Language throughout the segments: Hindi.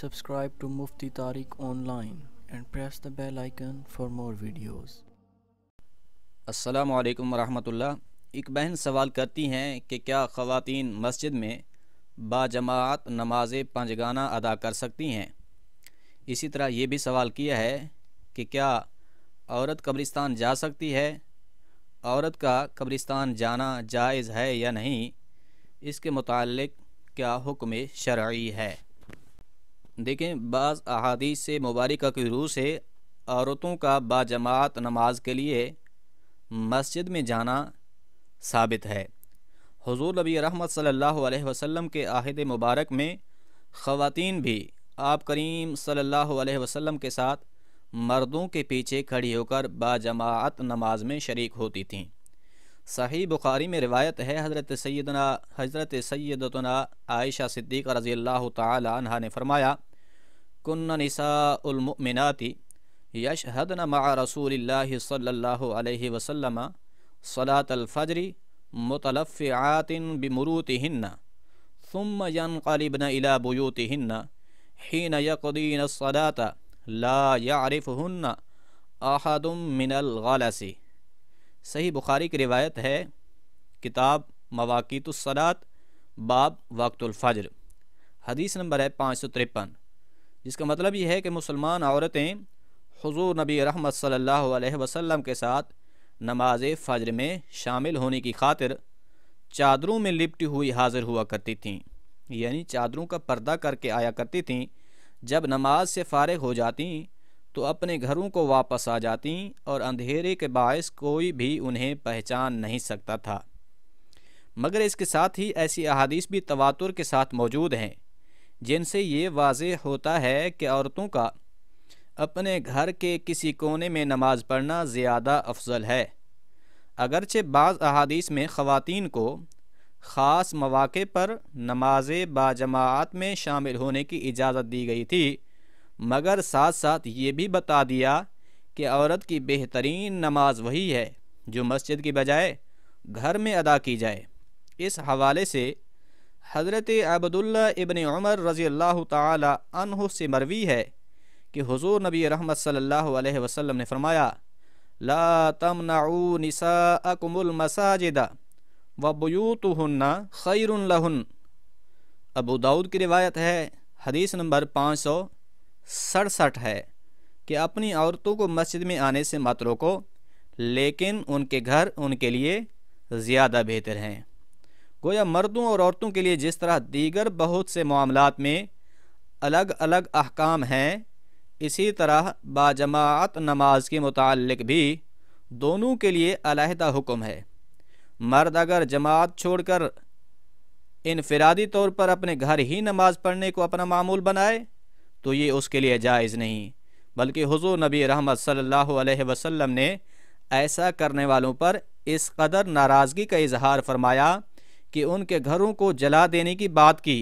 subscribe to Mufti Tariq online and press the bell icon for more videos. असलकम वरहमतुल्लाह एक बहन सवाल करती हैं कि क्या ख़वातीन मस्जिद में बाजमात नमाजें पंजगाना अदा कर सकती हैं इसी तरह ये भी सवाल किया है कि क्या औरत कब्रिस्तान जा सकती है औरत का कब्रिस्तान जाना जायज़ है या नहीं इसके मतलब क्या हुक्म शर्य है देखें बाज़ अहादी से मुबारक के रू से औरतों का बाजमात नमाज के लिए मस्जिद में जाना साबित है हजूर नबी रहमत सल्ला वसम के आहद मुबारक में ख़वान भी आप करीम सल्ला वसम के साथ मर्दों के पीछे खड़ी होकर बाजमात नमाज में शरीक होती थीं सही बुखारी में रिवायत है हज़रत सैदना हज़रत सैदतना आयशा सिद्दीक रज़ी अल्लाह तहा ने फरमाया कन्न यश हदन मा रसूल सल्ला वसलम सलातलफ़जरी आतिन बमरूतिन्न ثم ينقلبن إلى بيوتهن حين يقضين الصلاة لا يعرفهن أحد من الغلس सही बुखारी की रिवायत है किताब मवाक़ीतुलसलात बाब वक्तुलफ़जर हदीस नंबर है पाँच सौ तिरपन जिसका मतलब यह है कि मुसलमान औरतें हजूर नबी रहमत सल्लल्लाहु अलैहि वसल्लम के साथ नमाज फ़जर में शामिल होने की खातिर चादरों में लिपटी हुई हाज़िर हुआ करती थीं यानी चादरों का पर्दा करके आया करती थीं जब नमाज से फ़ारग हो जाती तो अपने घरों को वापस आ जाती और अंधेरे के बायस कोई भी उन्हें पहचान नहीं सकता था मगर इसके साथ ही ऐसी अहादीस भी तवातुर के साथ मौजूद हैं जिनसे ये वाज होता है कि औरतों का अपने घर के किसी कोने में नमाज़ पढ़ना ज़्यादा अफजल है अगरचे बाज़ अहादीस में ख़वान को ख़ास मौाक़े पर नमाज बाजमात में शामिल होने की इजाज़त दी गई थी मगर साथ साथ ये भी बता दिया कि औरत की बेहतरीन नमाज वही है जो मस्जिद की बजाय घर में अदा की जाए इस हवाले से हज़रत अब्दुल्ला इबन उमर रज़ी अल्लाह तहु से मरवी है कि हुजूर नबी रहमत सल्लल्लाहु अलैहि वसल्लम ने फरमाया ला तम निसाकुमुल मसाजिदा व बयूतुहन्ना खैरुन अबू दाऊद की रिवायत है हदीस नंबर पाँच सौ सड़सठ है कि अपनी औरतों को मस्जिद में आने से मत रोको लेकिन उनके घर उनके लिए ज़्यादा बेहतर हैं गोया मर्दों और औरतों के लिए जिस तरह दीगर बहुत से मामलों में अलग अलग अहकाम हैं इसी तरह बाजमात नमाज के मुतल भी दोनों के लिए अलहदा हुक्म है मर्द अगर जमात छोड़कर इनफरादी तौर पर अपने घर ही नमाज पढ़ने को अपना मामूल बनाए तो ये उसके लिए जायज़ नहीं बल्कि हुजूर नबी रहमत सल्लल्लाहु अलैहि वसल्लम ने ऐसा करने वालों पर इस कदर नाराज़गी का इजहार फरमाया कि उनके घरों को जला देने की बात की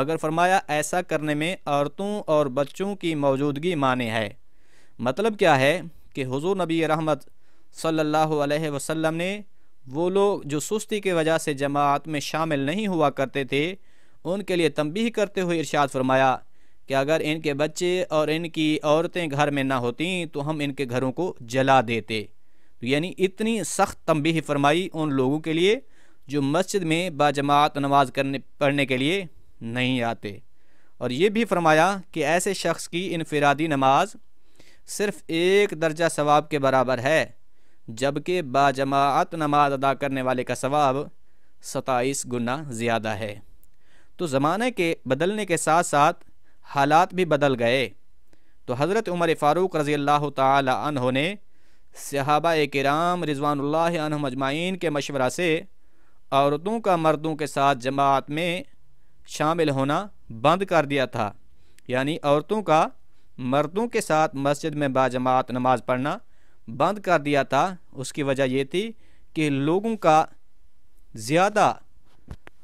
मगर फरमाया ऐसा करने में औरतों और बच्चों की मौजूदगी माने है मतलब क्या है कि हुजूर नबी रहमत सल्लल्लाहु अलैहि वसल्लम ने वो लोग जो सुस्ती की वजह से जमात में शामिल नहीं हुआ करते थे उनके लिए तंबीह करते हुए इरशाद फरमाया कि अगर इनके बच्चे और इनकी औरतें घर में ना होती तो हम इनके घरों को जला देते तो यानी इतनी सख्त तंबी फरमाई उन लोगों के लिए जो मस्जिद में बाजमात नमाज करने पढ़ने के लिए नहीं आते और ये भी फरमाया कि ऐसे शख्स की इनफरादी नमाज सिर्फ़ एक दर्जा सवाब के बराबर है जबकि बाजमात नमाज अदा करने वाले का सवाब सताईस गुना ज़्यादा है तो ज़माने के बदलने के साथ साथ हालात भी बदल गए तो हज़रत उमर फ़ारूक रज़ी अल्लाह तन ने सहाबा कराम रिजवान मजमाइन के मशवरा से औरतों का मर्दों के साथ जमात में शामिल होना बंद कर दिया था यानी औरतों का मर्दों के साथ मस्जिद में बाजमात नमाज पढ़ना बंद कर दिया था उसकी वजह यह थी कि लोगों का ज़्यादा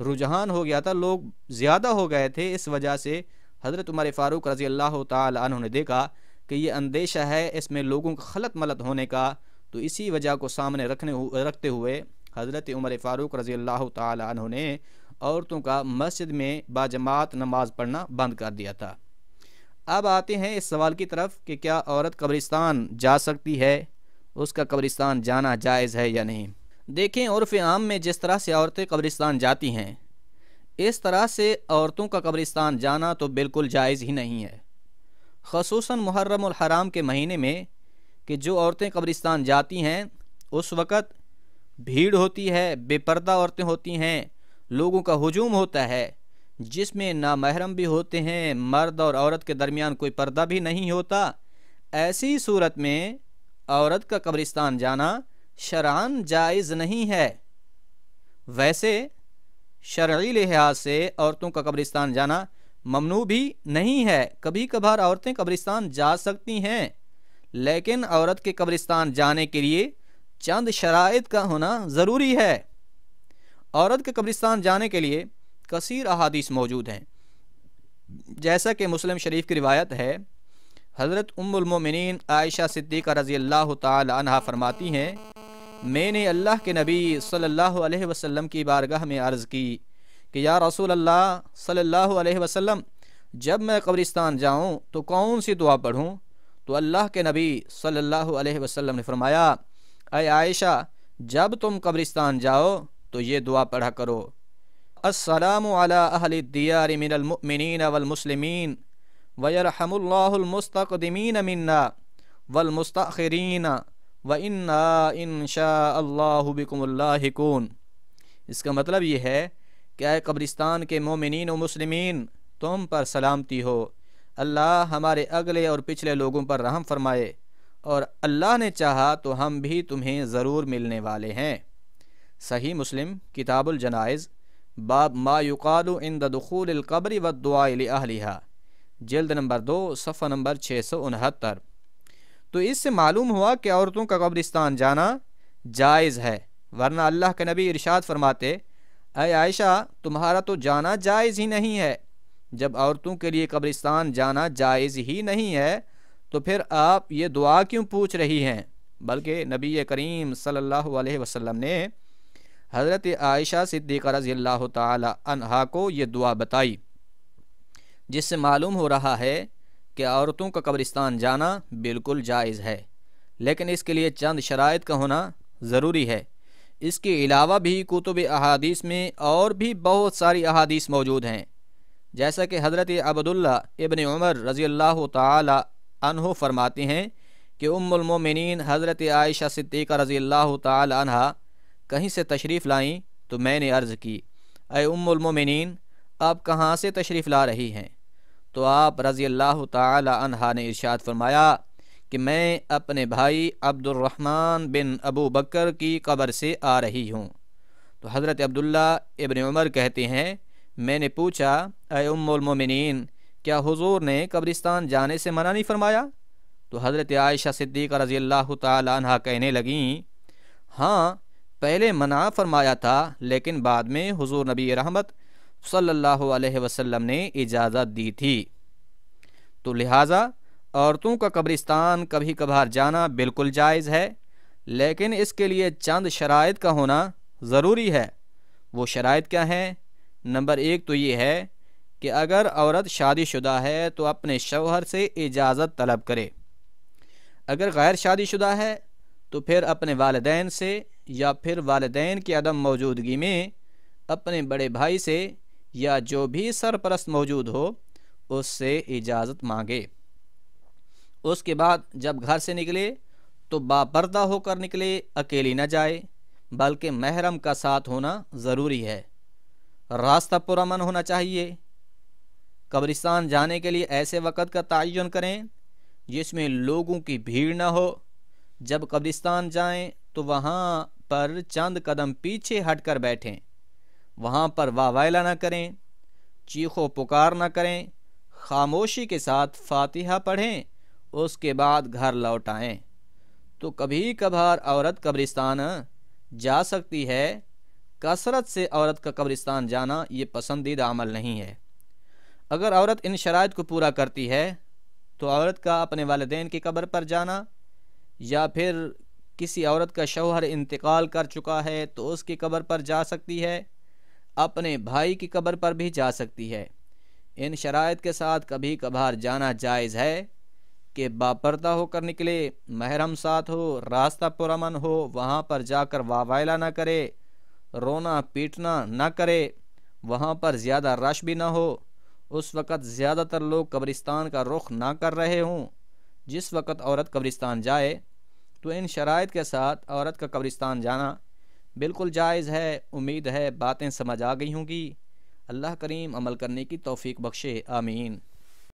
रुझान हो गया था लोग ज़्यादा हो गए थे इस वजह से हज़रत उमर फ़ारूक रज़ी अल्लाह तु ने देखा कि यह अंदेशा है इसमें लोगों का खलत मलत होने का तो इसी वजह को सामने रखने रखते हुए हज़रत उमर फ़ारूक रज़ी अल्लाह तु ने औरतों का मस्जिद में बाजमात नमाज पढ़ना बंद कर दिया था अब आते हैं इस सवाल की तरफ कि क्या औरत कब्रिस्तान जा सकती है उसका कब्रिस्तान जाना जायज़ है या नहीं देखें उर्फ़ आम में जिस तरह से औरतें कब्रिस्तान जाती हैं इस तरह से औरतों का कब्रिस्तान जाना तो बिल्कुल जायज़ ही नहीं है खसूस मुहर्रम और हराम के महीने में कि जो औरतें कब्रिस्तान जाती हैं उस वक़्त भीड़ होती है बेपर्दा औरतें होती हैं लोगों का हजूम होता है जिसमें नामहरम भी होते हैं मर्द और औरत के दरमियान कोई पर्दा भी नहीं होता ऐसी सूरत में औरत का कब्रिस्तान जाना शरान जायज़ नहीं है वैसे शर्य लिहाज से औरतों का कब्रिस्तान जाना ममनू भी नहीं है कभी कभार औरतें कब्रिस्तान जा सकती हैं लेकिन औरत के कब्रिस्तान जाने के लिए चंद शराइ का होना ज़रूरी है औरत के कब्रिस्तान जाने के लिए कसर अहादीस मौजूद हैं जैसा कि मुस्लिम शरीफ की रिवायत है हज़रत उम्मिन आयशा सिद्दीक रज़ी अल्लाह तहा फरमाती हैं मैंने अल्लाह के नबी सल्लल्लाहु अलैहि वसल्लम की बारगाह में अर्ज़ की कि या रसूल अल्लाह सल्लल्लाहु अलैहि वसल्लम जब मैं कब्रिस्तान जाऊं तो कौन सी दुआ पढ़ूं तो अल्लाह के नबी सल्लल्लाहु अलैहि वसल्लम ने फरमाया अय आयशा जब तुम कब्रिस्तान जाओ तो ये दुआ पढ़ा करो असलम अहलदियामिन वलमसलमिन वयरहमल्लामस्तकदमीन मन्ना वलमस्तरीन व इन्ना इन शाहबिकमल्लाकून इसका मतलब ये है कि आए कब्रिस्तान के मोमिन व मुसलमिन तुम पर सलामती हो अल्लाह हमारे अगले और पिछले लोगों पर रहम फरमाए और अल्लाह ने चाहा तो हम भी तुम्हें ज़रूर मिलने वाले हैं सही मुस्लिम किताबुल जनाइज़ बाब मायुकाल इन दखूल कब्र व दुआ अहलिहा जल्द नंबर दो सफ़ा नंबर छः सौ उनहत्तर तो इससे मालूम हुआ कि औरतों का कब्रिस्तान जाना जायज़ है वरना अल्लाह के नबी इरशाद फरमाते अय आयशा तुम्हारा तो जाना जायज़ ही नहीं है जब औरतों के लिए कब्रिस्तान जाना जायज़ ही नहीं है तो फिर आप ये दुआ क्यों पूछ रही हैं बल्कि नबी करीम सल्लल्लाहु अलैहि वसल्लम ने हज़रत आयशा सिद्दीक़ रज़ी अल्लाह तहा को ये दुआ बताई जिससे मालूम हो रहा है कि औरतों का कब्रिस्तान जाना बिल्कुल जायज़ है लेकिन इसके लिए चंद शरात का होना ज़रूरी है इसके अलावा भी कुतुब अहादीस में और भी बहुत सारी अहादीस मौजूद हैं जैसा कि हज़रत अब्दुल्ला इबन उमर रज़ी अल्लाह तह फरमाते हैं कि उम्मिन हज़रत आयशा सिद्दीक़ा रज़ी अल्लाह तह कहीं से तशरीफ़ लाईं तो मैंने अर्ज़ की अय उमोमिन आप कहाँ से तशरीफ़ ला रही हैं तो आप रज़ी अल्लाह तहा ने इर्शाद फरमाया कि मैं अपने भाई अब्दुलरहमान बिन अबू बकर की कब्र से आ रही हूँ तो हज़रत अब्दुल्ला इबन उमर कहते हैं मैंने पूछा अमोमिन क्या हुजूर ने कब्रिस्तान जाने से मना नहीं फरमाया तो हज़रत आयशा सिद्दीक़ रज़ी अल्लाह तहा कहने लगें हाँ पहले मना फरमाया था लेकिन बाद में हुजूर नबी रहमत सल्लल्लाहु अलैहि वसल्लम ने इजाज़त दी थी तो लिहाजा औरतों का कब्रिस्तान कभी कभार जाना बिल्कुल जायज़ है लेकिन इसके लिए चंद शराइ का होना ज़रूरी है वो शराइ क्या हैं नंबर एक तो ये है कि अगर औरत शादीशुदा है तो अपने शौहर से इजाज़त तलब करे अगर गैर शादीशुदा है तो फिर अपने वालदेन से या फिर वालदेन की अदम मौजूदगी में अपने बड़े भाई से या जो भी सरपरस्त मौजूद हो उससे इजाज़त मांगे उसके बाद जब घर से निकले तो बापर्दा होकर निकले अकेली न जाए बल्कि महरम का साथ होना ज़रूरी है रास्ता पुरमन होना चाहिए कब्रिस्तान जाने के लिए ऐसे वक़्त का तयन करें जिसमें लोगों की भीड़ ना हो जब कब्रिस्तान जाएं तो वहाँ पर चंद कदम पीछे हटकर बैठें वहाँ पर वावायला ना करें चीखो पुकार ना करें खामोशी के साथ फातिहा पढ़ें उसके बाद घर लौट आएँ तो कभी कभार औरत कब्रिस्तान जा सकती है कसरत से औरत का कब्रिस्तान जाना ये पसंदीदा अमल नहीं है अगर औरत इन शराइ को पूरा करती है तो औरत का अपने वालदेन की कब्र पर जाना या फिर किसी औरत का शौहर इंतकाल कर चुका है तो उसकी कब्र पर जा सकती है अपने भाई की कब्र पर भी जा सकती है इन शरात के साथ कभी कभार जाना जायज़ है कि बापरदा होकर निकले महरम साथ हो रास्ता पुरमन हो वहाँ पर जाकर वावायला ना करे रोना पीटना ना करे वहाँ पर ज़्यादा रश भी ना हो उस वक़्त ज़्यादातर लोग कब्रिस्तान का रुख ना कर रहे हों जिस वक़्त औरत कब्रिस्तान जाए तो इन शरात के साथ औरत का कब्रिस्तान जाना बिल्कुल जायज़ है उम्मीद है बातें समझ आ गई होंगी अल्लाह करीम अमल करने की तौफीक बख्शे आमीन